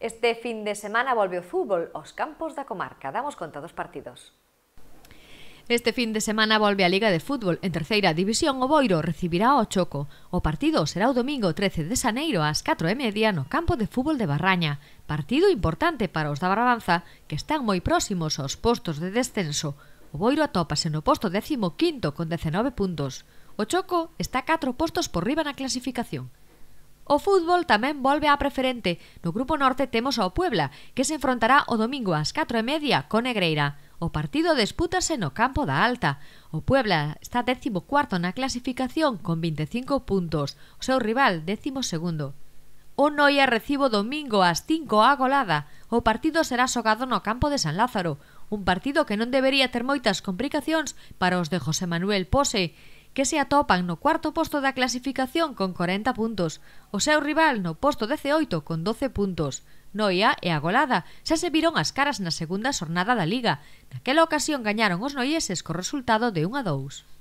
Este fin de semana volve o fútbol aos campos da comarca. Damos conta dos partidos. Este fin de semana volve a Liga de Fútbol en terceira división o Boiro recibirá o Choco. O partido será o domingo 13 de Xaneiro ás 4 e media no campo de fútbol de Barraña. Partido importante para os da Barbanza que están moi próximos aos postos de descenso. O Boiro atópase no posto 15 con 19 puntos. O Choco está 4 postos por riba na clasificación. O fútbol tamén volve á preferente. No grupo norte temos ao Puebla, que se enfrontará o domingo ás 4 e media con Negreira. O partido despútase no campo da alta. O Puebla está décimo cuarto na clasificación con 25 puntos. O seu rival décimo segundo. O Noia recibo domingo ás 5 a golada. O partido será xogado no campo de San Lázaro. Un partido que non debería ter moitas complicacións para os de José Manuel Pose, que se atopan no cuarto posto da clasificación con 40 puntos, o seu rival no posto 18 con 12 puntos. Noia e a Golada xa se viron as caras na segunda xornada da Liga. Naquela ocasión gañaron os noieses co resultado de 1 a 2.